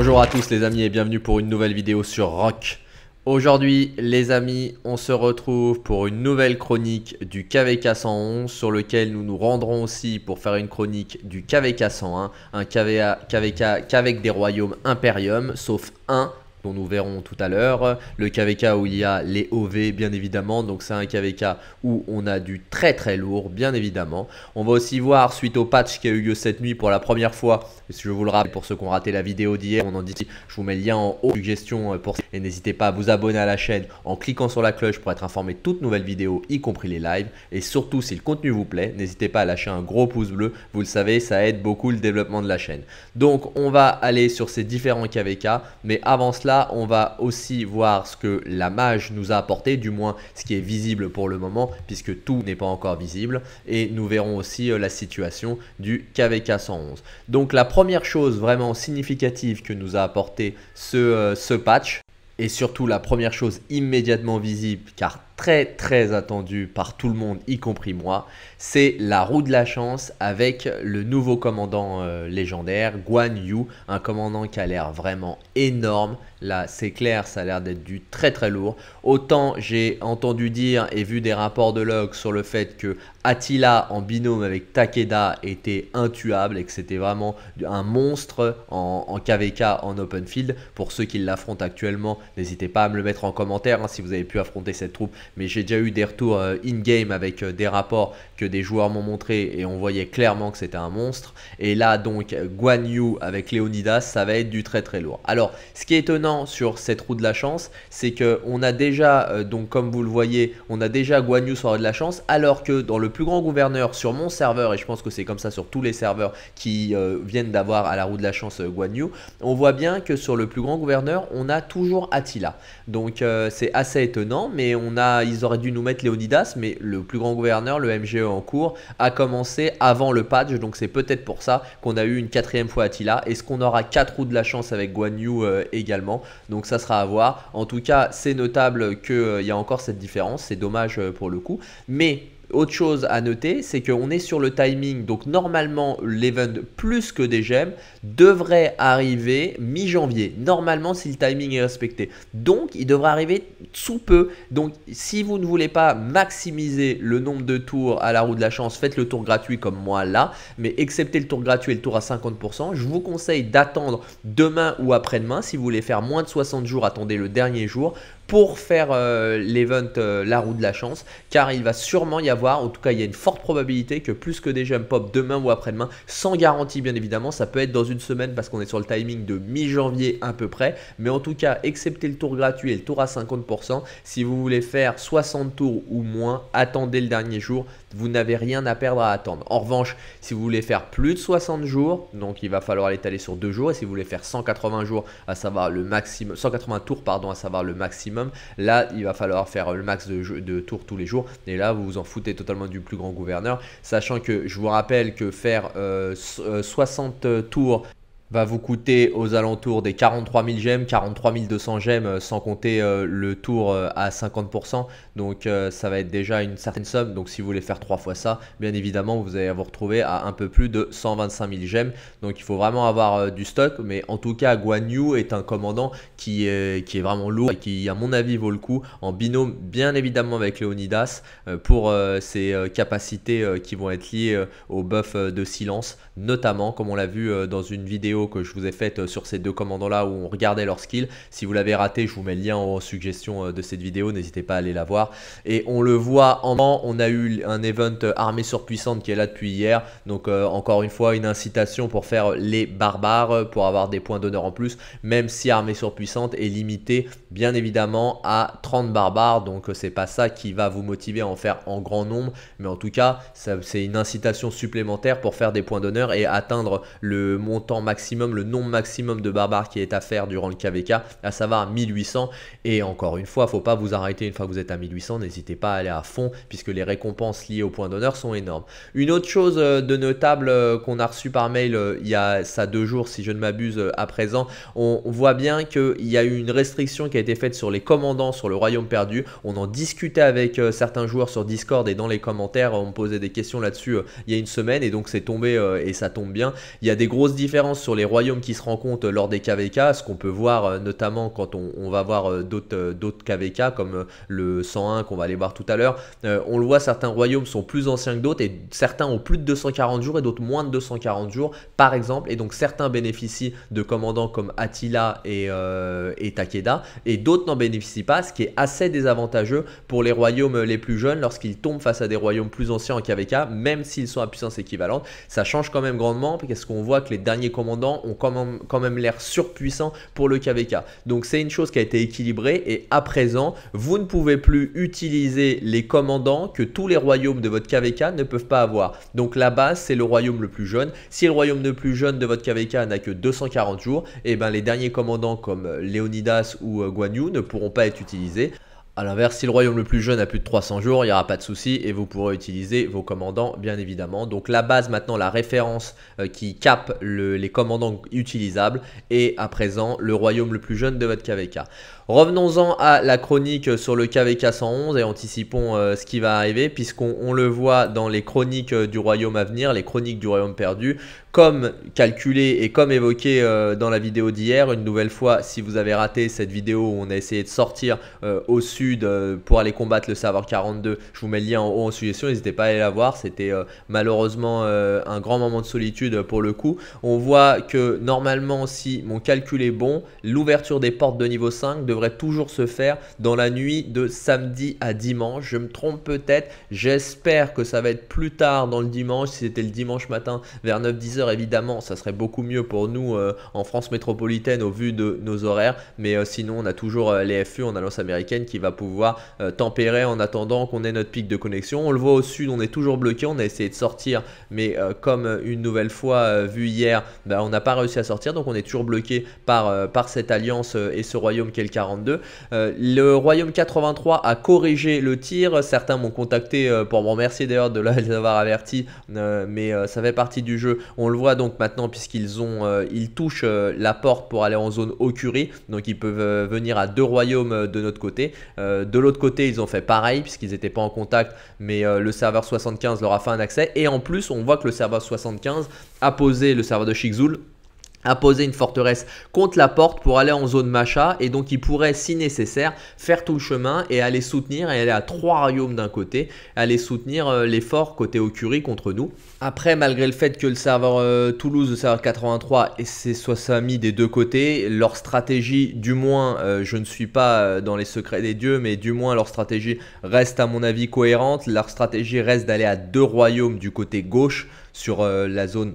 Bonjour à tous les amis et bienvenue pour une nouvelle vidéo sur Rock. Aujourd'hui les amis, on se retrouve pour une nouvelle chronique du KVK 111 sur lequel nous nous rendrons aussi pour faire une chronique du KVK 101, un KVK, KVK qu'avec des royaumes Imperium, sauf un dont nous verrons tout à l'heure. Le KVK où il y a les OV, bien évidemment. Donc, c'est un KVK où on a du très très lourd, bien évidemment. On va aussi voir, suite au patch qui a eu lieu cette nuit pour la première fois, si je vous le rappelle, pour ceux qui ont raté la vidéo d'hier, on en dit, je vous mets le lien en haut, suggestion euh, pour Et n'hésitez pas à vous abonner à la chaîne en cliquant sur la cloche pour être informé de toutes nouvelles vidéos, y compris les lives. Et surtout, si le contenu vous plaît, n'hésitez pas à lâcher un gros pouce bleu. Vous le savez, ça aide beaucoup le développement de la chaîne. Donc, on va aller sur ces différents KVK. Mais avant cela, on va aussi voir ce que la mage nous a apporté, du moins ce qui est visible pour le moment, puisque tout n'est pas encore visible. Et nous verrons aussi euh, la situation du KVK 111. Donc la première chose vraiment significative que nous a apporté ce, euh, ce patch, et surtout la première chose immédiatement visible, car très très attendu par tout le monde, y compris moi. C'est la roue de la chance avec le nouveau commandant euh, légendaire, Guan Yu, un commandant qui a l'air vraiment énorme. Là, c'est clair, ça a l'air d'être du très très lourd. Autant j'ai entendu dire et vu des rapports de log sur le fait que Attila en binôme avec Takeda était intuable et que c'était vraiment un monstre en, KVK en open field. Pour ceux qui l'affrontent actuellement, n'hésitez pas à me le mettre en commentaire hein, si vous avez pu affronter cette troupe. Mais j'ai déjà eu des retours euh, in-game avec euh, des rapports que des joueurs m'ont montré et on voyait clairement que c'était un monstre. Et là donc Guan Yu avec Leonidas, ça va être du très très lourd. Alors ce qui est étonnant sur cette roue de la chance, c'est qu'on a déjà, euh, donc comme vous le voyez, on a déjà Guan Yu sur la de la chance alors que dans le grand gouverneur sur mon serveur, et je pense que c'est comme ça sur tous les serveurs qui euh, viennent d'avoir à la roue de la chance euh, Guan Yu, on voit bien que sur le plus grand gouverneur, on a toujours Attila. Donc euh, c'est assez étonnant, mais on a, ils auraient dû nous mettre Leonidas, mais le plus grand gouverneur, le MGE en cours, a commencé avant le patch, donc c'est peut-être pour ça qu'on a eu une quatrième fois Attila. Est-ce qu'on aura quatre roues de la chance avec Guan Yu également Donc ça sera à voir. En tout cas, c'est notable qu'il y a encore cette différence, c'est dommage pour le coup. Mais autre chose à noter, c'est qu'on est sur le timing, donc normalement l'event plus que des gemmes devrait arriver mi-janvier, normalement si le timing est respecté. Donc il devrait arriver sous peu. Donc si vous ne voulez pas maximiser le nombre de tours à la roue de la chance, faites le tour gratuit comme moi là, mais excepté le tour gratuit et le tour à 50%, je vous conseille d'attendre demain ou après-demain. Si vous voulez faire moins de 60 jours, attendez le dernier jour pour faire euh, l'event euh, la roue de la chance car il va sûrement y avoir, en tout cas il y a une forte probabilité que plus que des jump pop demain ou après-demain, sans garantie bien évidemment, ça peut être dans une semaine parce qu'on est sur le timing de mi-janvier à peu près, mais en tout cas, excepté le tour gratuit et le tour à 50%, si vous voulez faire 60 tours ou moins, attendez le dernier jour, vous n'avez rien à perdre à attendre. En revanche, si vous voulez faire plus de 60 jours, donc il va falloir l'étaler sur 2 jours, et si vous voulez faire 180 jours, à savoir le maximum, 180 tours, pardon, à savoir le maximum, là, il va falloir faire le max de, de tours tous les jours, et là, vous vous en foutez totalement du plus grand gouverneur, sachant que je vous rappelle que faire 60 euh, euh, tours va vous coûter aux alentours des 43 000 gemmes, 43 200 gemmes euh, sans compter euh, le tour euh, à 50%. Donc ça va être déjà une certaine somme. Donc si vous voulez faire trois fois ça, bien évidemment vous allez vous retrouver à un peu plus de 125 000 gemmes. Donc il faut vraiment avoir du stock. Mais en tout cas, Guan Yu est un commandant qui est, qui est vraiment lourd et qui à mon avis vaut le coup en binôme bien évidemment avec Leonidas pour ses capacités qui vont être liées au buff de silence. Notamment comme on l'a vu dans une vidéo que je vous ai faite euh, sur ces deux commandants là où on regardait leur skill. Si vous l'avez raté, je vous mets le lien en suggestion euh, de cette vidéo, n'hésitez pas à aller la voir. Et on le voit en on a eu un event euh, armée surpuissante qui est là depuis hier. Donc encore une fois, une incitation pour faire les barbares, pour avoir des points d'honneur en plus, même si armée surpuissante est limitée bien évidemment à 30 barbares. Donc c'est pas ça qui va vous motiver à en faire en grand nombre, mais en tout cas, c'est une incitation supplémentaire pour faire des points d'honneur et atteindre le montant maximum le nombre maximum de barbares qui est à faire durant le KVK, à savoir 1800. Et encore une fois, faut pas vous arrêter une fois que vous êtes à 1800, n'hésitez pas à aller à fond puisque les récompenses liées au point d'honneur sont énormes. Une autre chose euh, de notable euh, qu'on a reçu par mail euh, il y a ça deux jours, si je ne m'abuse, à présent, on voit bien qu'il y a eu une restriction qui a été faite sur les commandants sur le royaume perdu. On en discutait avec certains joueurs sur Discord et dans les commentaires, on me posait des questions là-dessus il y a une semaine et donc c'est tombé et ça tombe bien. Il y a des grosses différences sur les les royaumes qui se rencontrent lors des KVK, ce qu'on peut voir euh, notamment quand on, va voir euh, d'autres KVK, euh, comme le 101 qu'on va aller voir tout à l'heure, on le voit, certains royaumes sont plus anciens que d'autres, et certains ont plus de 240 jours et d'autres moins de 240 jours, par exemple, et donc certains bénéficient de commandants comme Attila et, et Takeda, et d'autres n'en bénéficient pas, ce qui est assez désavantageux pour les royaumes les plus jeunes lorsqu'ils tombent face à des royaumes plus anciens en KVK, même s'ils sont à puissance équivalente. Ça change quand même grandement, parce qu'on voit que les derniers commandants ont quand même, l'air surpuissants pour le KVK. Donc c'est une chose qui a été équilibrée et à présent, vous ne pouvez plus utiliser les commandants que tous les royaumes de votre KVK ne peuvent pas avoir. Donc la base, c'est le royaume le plus jeune. Si le royaume le plus jeune de votre KVK n'a que 240 jours, et eh ben les derniers commandants comme euh, leonidas ou euh, Guan ne pourront pas être utilisés. A l'inverse, si le royaume le plus jeune a plus de 300 jours, il n'y aura pas de souci et vous pourrez utiliser vos commandants, bien évidemment. Donc la base maintenant, la référence euh, qui capte les commandants utilisables est à présent le royaume le plus jeune de votre KVK. Revenons-en à la chronique sur le KVK 111 et anticipons euh, ce qui va arriver puisqu'on le voit dans les chroniques euh, du royaume à venir, les chroniques du royaume perdu comme calculé et comme évoqué euh, dans la vidéo d'hier, une nouvelle fois, si vous avez raté cette vidéo où on a essayé de sortir euh, au sud euh, pour aller combattre le serveur 42, je vous mets le lien en haut en suggestion, n'hésitez pas à aller la voir, c'était malheureusement un grand moment de solitude pour le coup. On voit que normalement, si mon calcul est bon, l'ouverture des portes de niveau 5 devrait toujours se faire dans la nuit de samedi à dimanche. Je me trompe peut-être, j'espère que ça va être plus tard dans le dimanche, si c'était le dimanche matin vers 9-10h évidemment, ça serait beaucoup mieux pour nous euh, en France métropolitaine au vu de nos horaires, mais euh, sinon on a toujours euh, les FU en alliance américaine qui va pouvoir tempérer en attendant qu'on ait notre pic de connexion. On le voit au sud, on est toujours bloqué, on a essayé de sortir, mais comme une nouvelle fois vu hier, bah, on n'a pas réussi à sortir, donc on est toujours bloqué par, par cette alliance et ce royaume qui est le 42. le royaume 83 a corrigé le tir, certains m'ont contacté pour me remercier d'ailleurs de les avoir avertis, mais ça fait partie du jeu. On on le voit donc maintenant puisqu'ils ont, euh, ils touchent euh, la porte pour aller en zone Okuri, donc ils peuvent euh, venir à deux royaumes de notre côté. de l'autre côté, ils ont fait pareil puisqu'ils n'étaient pas en contact, mais le serveur 75 leur a fait un accès. Et en plus, on voit que le serveur 75 a posé le serveur de Shikzul à poser une forteresse contre la porte pour aller en zone macha et donc il pourrait si nécessaire faire tout le chemin et aller soutenir et aller à trois royaumes d'un côté aller soutenir euh, l'effort côté Okuri contre nous après malgré le fait que le serveur euh, Toulouse le serveur 83 et ses amis des deux côtés leur stratégie du moins euh, je ne suis pas dans les secrets des dieux mais du moins leur stratégie reste à mon avis cohérente leur stratégie reste d'aller à deux royaumes du côté gauche sur la zone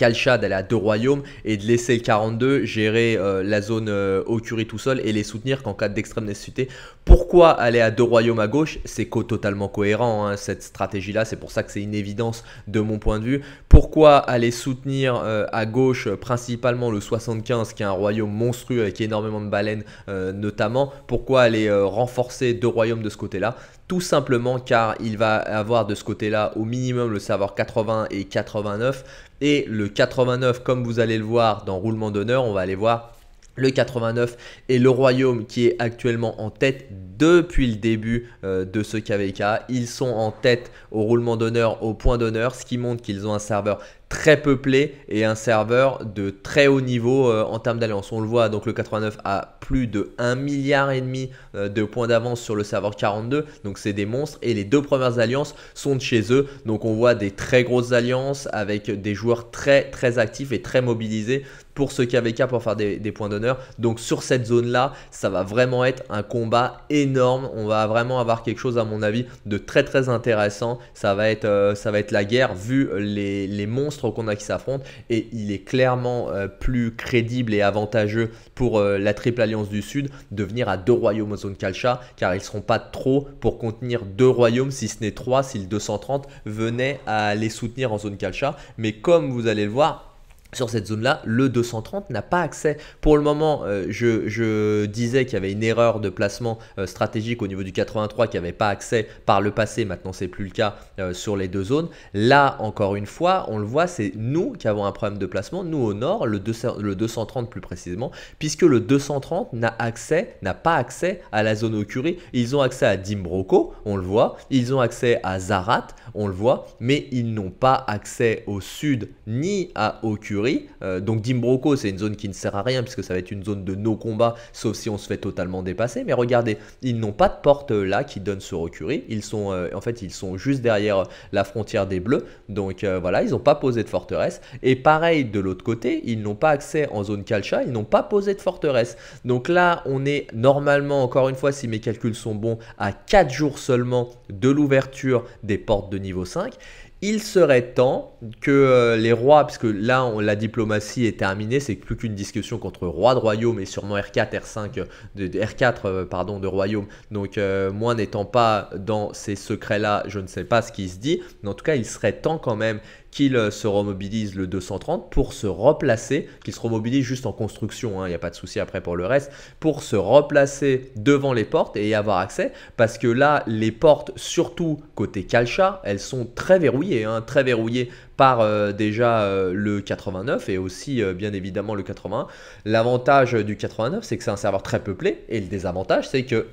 Kalcha d'aller à deux royaumes et de laisser le 42 gérer euh, la zone euh, au curry tout seul et les soutenir qu'en cas d'extrême nécessité. Pourquoi aller à deux royaumes à gauche C'est totalement cohérent hein, cette stratégie là, c'est pour ça que c'est une évidence de mon point de vue. Pourquoi aller soutenir euh, à gauche principalement le 75 qui est un royaume monstrueux avec énormément de baleines notamment Pourquoi aller renforcer deux royaumes de ce côté là tout simplement car il va avoir de ce côté-là au minimum le serveur 80 et 89 et le 89, comme vous allez le voir dans roulement d'honneur, on va aller voir le 89 et le royaume qui est actuellement en tête depuis le début euh, de ce KVK. Ils sont en tête au roulement d'honneur, au point d'honneur, ce qui montre qu'ils ont un serveur très peuplé et un serveur de très haut niveau euh, en termes d'alliance. On le voit, donc le 89 a plus de 1 milliard et demi euh, de points d'avance sur le serveur 42, donc c'est des monstres. Et les deux premières alliances sont de chez eux, donc on voit des très grosses alliances avec des joueurs très très actifs et très mobilisés pour ce KVK pour faire des, points d'honneur. Donc sur cette zone là, ça va vraiment être un combat énorme. On va vraiment avoir quelque chose à mon avis de très très intéressant. Ça va être, euh, ça va être la guerre vu les monstres qu'on a qui s'affrontent et il est clairement euh, plus crédible et avantageux pour euh, la Triple Alliance du Sud de venir à deux royaumes en zone calcha car ils ne seront pas trop pour contenir deux royaumes si ce n'est trois si le 230 venait à les soutenir en zone calcha mais comme vous allez le voir sur cette zone-là, le 230 n'a pas accès. Pour le moment, euh, je, disais qu'il y avait une erreur de placement euh, stratégique au niveau du 83 qui n'avait pas accès par le passé. Maintenant, c'est plus le cas euh, sur les deux zones. Là, encore une fois, on le voit, c'est nous qui avons un problème de placement, nous au nord, le, 230 plus précisément, puisque le 230 n'a accès, n'a pas accès à la zone curie. Ils ont accès à Dimbroco, on le voit. Ils ont accès à Zarat, on le voit, mais ils n'ont pas accès au sud ni à Ocuri. Euh, donc Dimbroco, c'est une zone qui ne sert à rien puisque ça va être une zone de no combat, sauf si on se fait totalement dépasser. Mais regardez, ils n'ont pas de porte euh, là qui donne sur Okuri. Ils sont, euh, en fait, ils sont juste derrière la frontière des Bleus. Donc voilà, ils n'ont pas posé de forteresse. Et pareil de l'autre côté, ils n'ont pas accès en zone Calcha. ils n'ont pas posé de forteresse. Donc là, on est normalement, encore une fois, si mes calculs sont bons, à 4 jours seulement de l'ouverture des portes de niveau 5 il serait temps que euh, les rois, puisque là la diplomatie est terminée, c'est plus qu'une discussion contre roi de royaume et sûrement R4, R5, de, R4 euh, pardon, de royaume. Donc euh, moi n'étant pas dans ces secrets-là, je ne sais pas ce qui se dit, mais en tout cas il serait temps quand même qu'il se remobilise le 230 pour se replacer, qu'il se remobilise juste en construction, hein, il n'y a pas de souci après pour le reste, pour se replacer devant les portes et y avoir accès, parce que là les portes, surtout côté Kalcha, elles sont très verrouillées et hein, très verrouillé par euh, déjà euh, le 89 et aussi euh, bien évidemment le 81. L'avantage du 89, c'est que c'est un serveur très peuplé et le désavantage, c'est que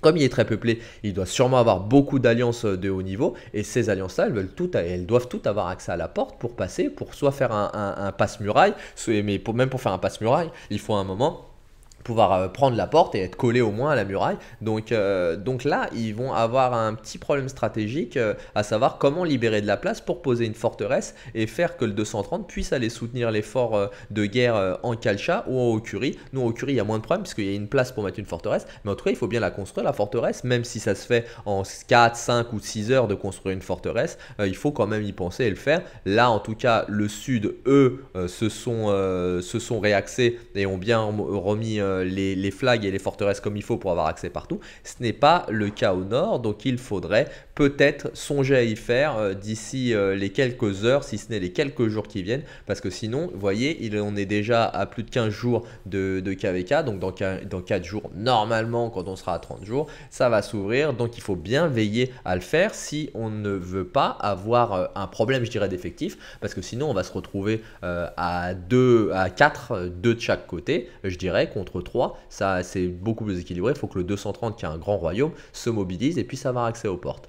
comme il est très peuplé, il doit sûrement avoir beaucoup d'alliances de haut niveau. Et ces alliances-là, elles, veulent tout, elles doivent toutes avoir accès à la porte pour passer, pour soit faire un, passe-muraille, mais même pour faire un passe-muraille, il faut un moment pouvoir euh, prendre la porte et être collé au moins à la muraille. Donc, euh, donc là, ils vont avoir un petit problème stratégique, euh, à savoir comment libérer de la place pour poser une forteresse et faire que le 230 puisse aller soutenir l'effort de guerre en Kalcha ou en Okuri. Nous, en Okuri, il y a moins de problèmes puisqu'il y a une place pour mettre une forteresse, mais en tout cas, il faut bien la construire, la forteresse, même si ça se fait en 4, 5 ou 6 heures de construire une forteresse, il faut quand même y penser et le faire. Là, en tout cas, le Sud, eux, se, sont, se sont réaxés et ont bien remis euh, les, les flags et les forteresses comme il faut pour avoir accès partout. Ce n'est pas le cas au nord, donc il faudrait peut-être songer à y faire euh, d'ici euh, les quelques heures, si ce n'est les quelques jours qui viennent, parce que sinon, vous voyez, on est déjà à plus de 15 jours de, KVK, donc dans, 4 jours, normalement, quand on sera à 30 jours, ça va s'ouvrir, donc il faut bien veiller à le faire si on ne veut pas avoir euh, un problème, je dirais, d'effectif, parce que sinon, on va se retrouver à 2, à 4, 2 de chaque côté, je dirais, contre 3, ça c'est beaucoup plus équilibré, il faut que le 230, qui est un grand royaume, se mobilise, et puisse avoir accès aux portes.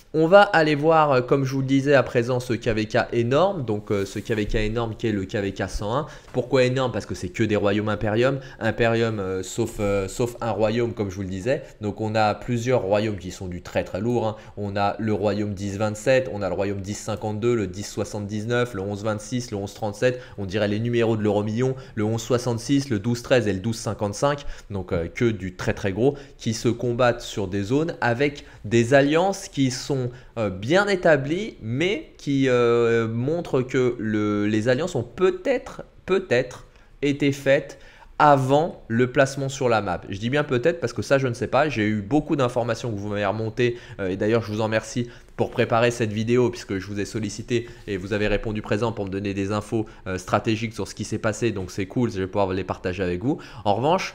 On va aller voir, euh, comme je vous le disais à présent, ce KVK énorme, donc euh, ce KVK énorme qui est le KVK 101. Pourquoi énorme Parce que c'est que des royaumes Imperium, Imperium sauf, euh, sauf, un royaume comme je vous le disais. Donc on a plusieurs royaumes qui sont du très très lourd. Hein. On a le royaume 1027, on a le royaume 1052, le 1079, le 1126, le 1137, on dirait les numéros de l'euro million, le 1166, le 1213 et le 1255, donc que du très très gros, qui se combattent sur des zones avec des alliances qui sont euh, bien établis, mais qui euh, montre que le, les alliances ont peut-être, peut-être été faites avant le placement sur la map. Je dis bien peut-être parce que ça je ne sais pas, j'ai eu beaucoup d'informations que vous m'avez remontées euh, et d'ailleurs je vous en remercie pour préparer cette vidéo puisque je vous ai sollicité et vous avez répondu présent pour me donner des infos stratégiques sur ce qui s'est passé donc c'est cool, je vais pouvoir les partager avec vous. En revanche,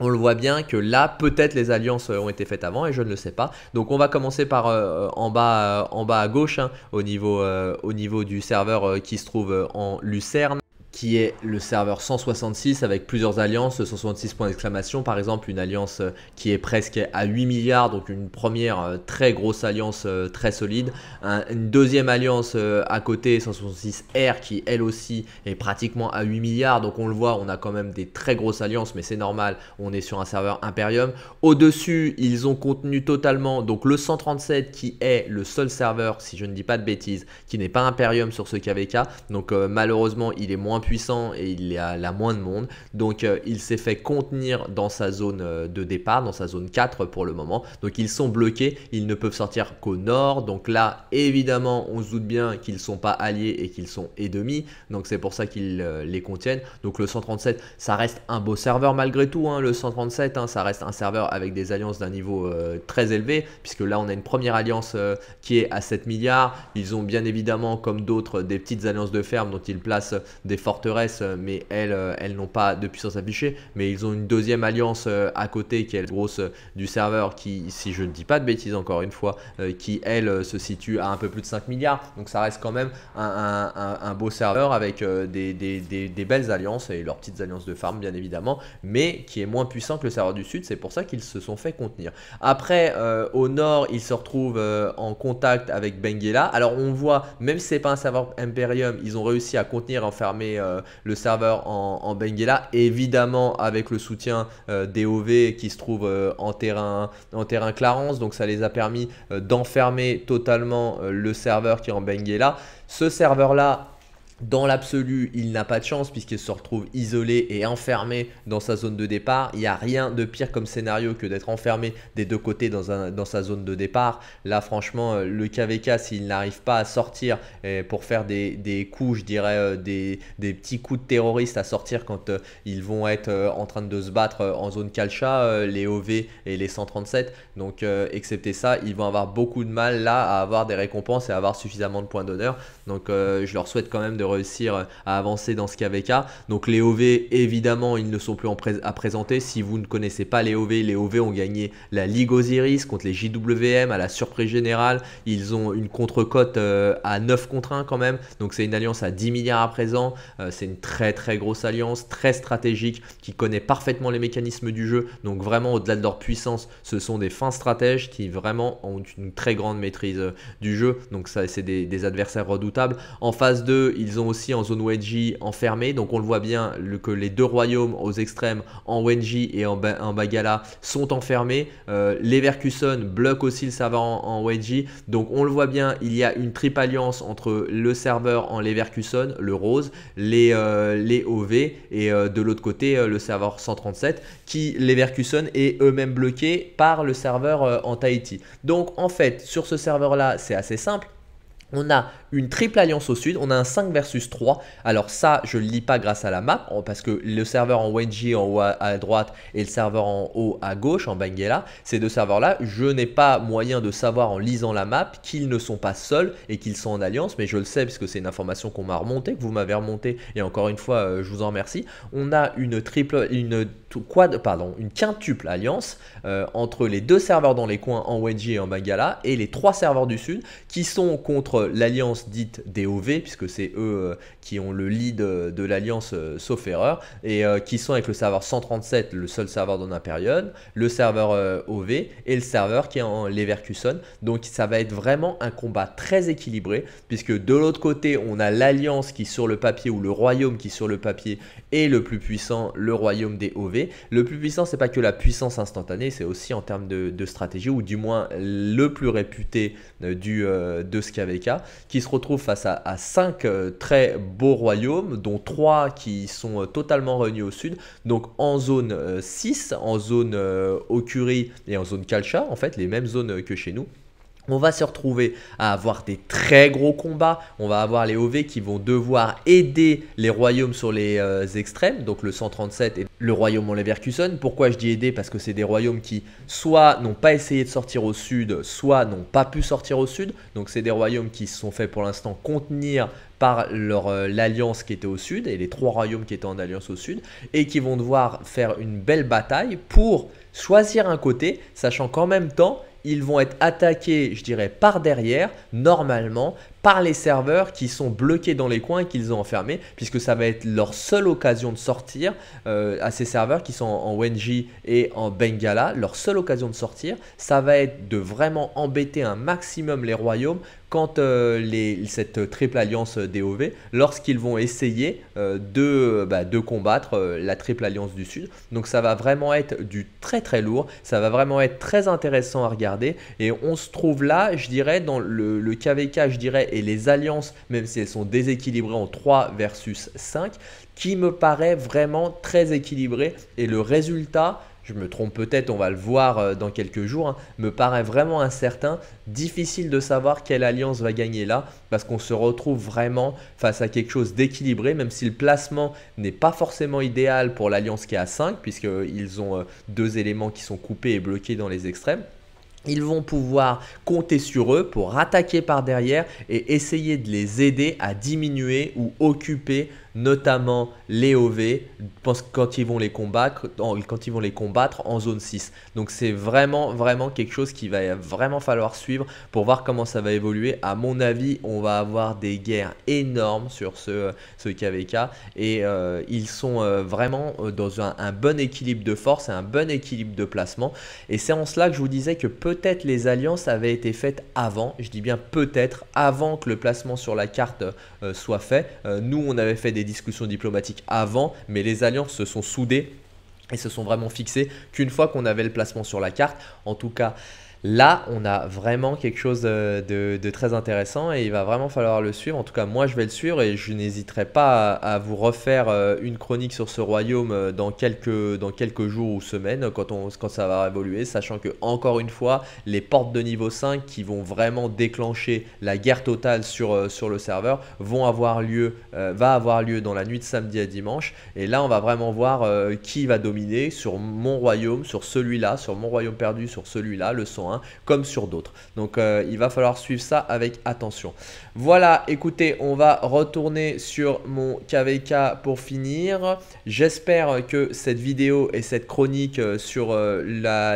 on le voit bien que là, peut-être les alliances euh, ont été faites avant et je ne le sais pas. Donc on va commencer par euh, en, bas, euh, en bas à gauche hein, au niveau du serveur qui se trouve en Lucerne qui est le serveur 166 avec plusieurs alliances, 166 points d'exclamation par exemple, une alliance euh, qui est presque à 8 milliards, donc une première euh, très grosse alliance euh, très solide, une deuxième alliance à côté 166R qui elle aussi est pratiquement à 8 milliards, donc on le voit, on a quand même des très grosses alliances, mais c'est normal, on est sur un serveur Imperium. Au-dessus, ils ont contenu totalement donc le 137 qui est le seul serveur, si je ne dis pas de bêtises, qui n'est pas Imperium sur ce KVK, donc malheureusement il est moins puissant et il a la moins de monde. Donc euh, il s'est fait contenir dans sa zone euh, de départ, dans sa zone 4 pour le moment. Donc ils sont bloqués, ils ne peuvent sortir qu'au nord. Donc là, évidemment, on se doute bien qu'ils sont pas alliés et qu'ils sont et demi Donc c'est pour ça qu'ils euh, les contiennent. Donc le 137, ça reste un beau serveur malgré tout. Hein. le 137, hein, ça reste un serveur avec des alliances d'un niveau très élevé. Puisque là, on a une première alliance qui est à 7 milliards. Ils ont bien évidemment, comme d'autres, des petites alliances de ferme dont ils placent des forces euh, mais elles, euh, elles n'ont pas de puissance affichée. Mais ils ont une deuxième alliance euh, à côté qui est la grosse du serveur, qui, si je ne dis pas de bêtises encore une fois, qui elle se situe à un peu plus de 5 milliards. Donc ça reste quand même un, beau serveur avec des, belles alliances et leurs petites alliances de farm bien évidemment, mais qui est moins puissant que le serveur du sud. C'est pour ça qu'ils se sont fait contenir. Après, au nord, ils se retrouvent en contact avec Benguela. Alors on voit, même si c'est pas un serveur Imperium, ils ont réussi à contenir, et enfermer euh, le serveur en, Benguela, évidemment avec le soutien euh, des ov qui se trouve euh, en, terrain, en terrain Clarence, donc ça les a permis d'enfermer totalement le serveur qui est en Benguela. Ce serveur-là dans l'absolu, il n'a pas de chance puisqu'il se retrouve isolé et enfermé dans sa zone de départ. Il n'y a rien de pire comme scénario que d'être enfermé des deux côtés dans, sa zone de départ. Là, franchement, euh, le KVK, s'il n'arrive pas à sortir pour faire des, coups, je dirais, euh, des, petits coups de terroriste à sortir quand euh, ils vont être en train de se battre en zone calcha, les OV et les 137. Donc, excepté ça, ils vont avoir beaucoup de mal là à avoir des récompenses et à avoir suffisamment de points d'honneur. Donc, je leur souhaite quand même de réussir à avancer dans ce KVK. Donc les OV, évidemment, ils ne sont plus à présenter. Si vous ne connaissez pas les OV, les OV ont gagné la Ligue Osiris contre les JWM à la surprise générale. Ils ont une contre-cote euh, à 9 contre 1 quand même. Donc c'est une alliance à 10 milliards à présent. Euh, c'est une très très grosse alliance, très stratégique, qui connaît parfaitement les mécanismes du jeu. Donc vraiment, au-delà de leur puissance, ce sont des fins stratèges qui vraiment ont une très grande maîtrise euh, du jeu. Donc ça, c'est des adversaires redoutables. En phase 2, ils ont aussi en zone Wenji enfermée. Donc on le voit bien que les deux royaumes aux extrêmes, en Wenji et en, Bagala, sont enfermés. Euh, les Leverkusen bloque aussi le serveur en, en, Donc on le voit bien, il y a une triple alliance entre le serveur en Leverkusen, le rose, les, euh, les OV et euh, de l'autre côté le serveur 137 qui Leverkusen est eux-mêmes bloqué par le serveur en Tahiti. Donc en fait, sur ce serveur là, c'est assez simple on a une triple alliance au sud, on a un 5 versus 3. Alors ça, je ne le lis pas grâce à la map, parce que le serveur en Wenji en haut à droite et le serveur en haut à gauche, en Bengala, ces deux serveurs-là, je n'ai pas moyen de savoir en lisant la map qu'ils ne sont pas seuls et qu'ils sont en alliance, mais je le sais parce que c'est une information qu'on m'a remontée, que vous m'avez remontée, et encore une fois, euh, je vous en remercie. On a une triple... Une pardon, une quintuple alliance euh, entre les deux serveurs dans les coins en Wenji et en Bangala et les trois serveurs du sud qui sont contre l'alliance dite OV puisque c'est eux euh, qui ont le lead euh, de l'alliance sauf erreur et qui sont avec le serveur 137, le seul serveur dans la période, le serveur OV et le serveur qui est en Leverkusen. Donc ça va être vraiment un combat très équilibré puisque de l'autre côté on a l'alliance qui sur le papier ou le royaume qui sur le papier est le plus puissant, le royaume des OV le plus puissant, c'est pas que la puissance instantanée, c'est aussi en termes de, stratégie, ou du moins le plus réputé euh, du, euh, de Skaveka, qui se retrouve face à, 5 cinq euh, très beaux royaumes, dont trois qui sont totalement réunis au sud, donc en zone 6, en zone Okuri et en zone Kalcha, en fait, les mêmes zones que chez nous. On va se retrouver à avoir des très gros combats. On va avoir les OV qui vont devoir aider les royaumes sur les euh, extrêmes, donc le 137 et le royaume en Leverkusen. Pourquoi je dis aider Parce que c'est des royaumes qui soit n'ont pas essayé de sortir au sud, soit n'ont pas pu sortir au sud. Donc c'est des royaumes qui se sont fait pour l'instant contenir par euh, l'alliance qui était au sud et les trois royaumes qui étaient en alliance au sud et qui vont devoir faire une belle bataille pour choisir un côté, sachant qu'en même temps ils vont être attaqués, je dirais, par derrière, normalement, par les serveurs qui sont bloqués dans les coins et qu'ils ont enfermés, puisque ça va être leur seule occasion de sortir euh, à ces serveurs qui sont en, Wenji et en Bengala. Leur seule occasion de sortir, ça va être de vraiment embêter un maximum les royaumes quand euh, les, cette triple alliance DOV, lorsqu'ils vont essayer euh, de, bah, de, combattre la triple alliance du Sud. Donc ça va vraiment être du très très lourd, ça va vraiment être très intéressant à regarder. Et on se trouve là, je dirais, dans le, le KVK, je dirais, et les alliances, même si elles sont déséquilibrées en 3 versus 5, qui me paraît vraiment très équilibré. Et le résultat, je me trompe peut-être, on va le voir euh, dans quelques jours, hein, me paraît vraiment incertain, difficile de savoir quelle alliance va gagner là, parce qu'on se retrouve vraiment face à quelque chose d'équilibré, même si le placement n'est pas forcément idéal pour l'alliance qui est à 5, puisqu'ils euh, ont euh, deux éléments qui sont coupés et bloqués dans les extrêmes ils vont pouvoir compter sur eux pour attaquer par derrière et essayer de les aider à diminuer ou occuper notamment les OV, quand ils vont les combattre, quand ils vont les combattre en zone 6. Donc c'est vraiment, vraiment quelque chose qu'il va vraiment falloir suivre pour voir comment ça va évoluer. À mon avis, on va avoir des guerres énormes sur ce, ce KVK et euh, ils sont euh, vraiment euh, dans un, bon équilibre de force et un bon équilibre de placement. Et c'est en cela que je vous disais que peut-être les alliances avaient été faites avant, je dis bien peut-être avant que le placement sur la carte soit fait. nous, on avait fait des des discussions diplomatiques avant, mais les alliances se sont soudées et se sont vraiment fixées qu'une fois qu'on avait le placement sur la carte. En tout cas, Là, on a vraiment quelque chose euh, de, très intéressant et il va vraiment falloir le suivre. En tout cas, moi, je vais le suivre et je n'hésiterai pas à, vous refaire euh, une chronique sur ce royaume euh, dans quelques, jours ou semaines quand, ça va évoluer, sachant que, encore une fois, les portes de niveau 5 qui vont vraiment déclencher la guerre totale sur, le serveur vont avoir lieu, va avoir lieu dans la nuit de samedi à dimanche. Et là, on va vraiment voir qui va dominer sur mon royaume, sur celui-là, sur mon royaume perdu, sur celui-là, le 101 Hein, comme sur d'autres. Donc euh, il va falloir suivre ça avec attention. Voilà, écoutez, on va retourner sur mon KVK pour finir. J'espère que cette vidéo et cette chronique euh, sur euh,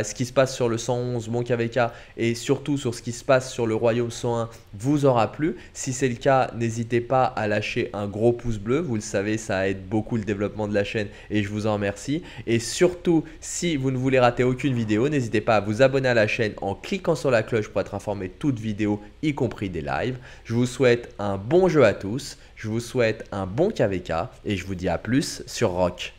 ce qui se passe sur le 111, mon KVK, et surtout sur ce qui se passe sur le Royaume 101 vous aura plu. Si c'est le cas, n'hésitez pas à lâcher un gros pouce bleu. Vous le savez, ça aide beaucoup le développement de la chaîne et je vous en remercie. Et surtout, si vous ne voulez rater aucune vidéo, n'hésitez pas à vous abonner à la chaîne en cliquant sur la cloche pour être informé de toutes vidéos, y compris des lives. Je vous souhaite un bon jeu à tous, je vous souhaite un bon KVK et je vous dis à plus sur Rock.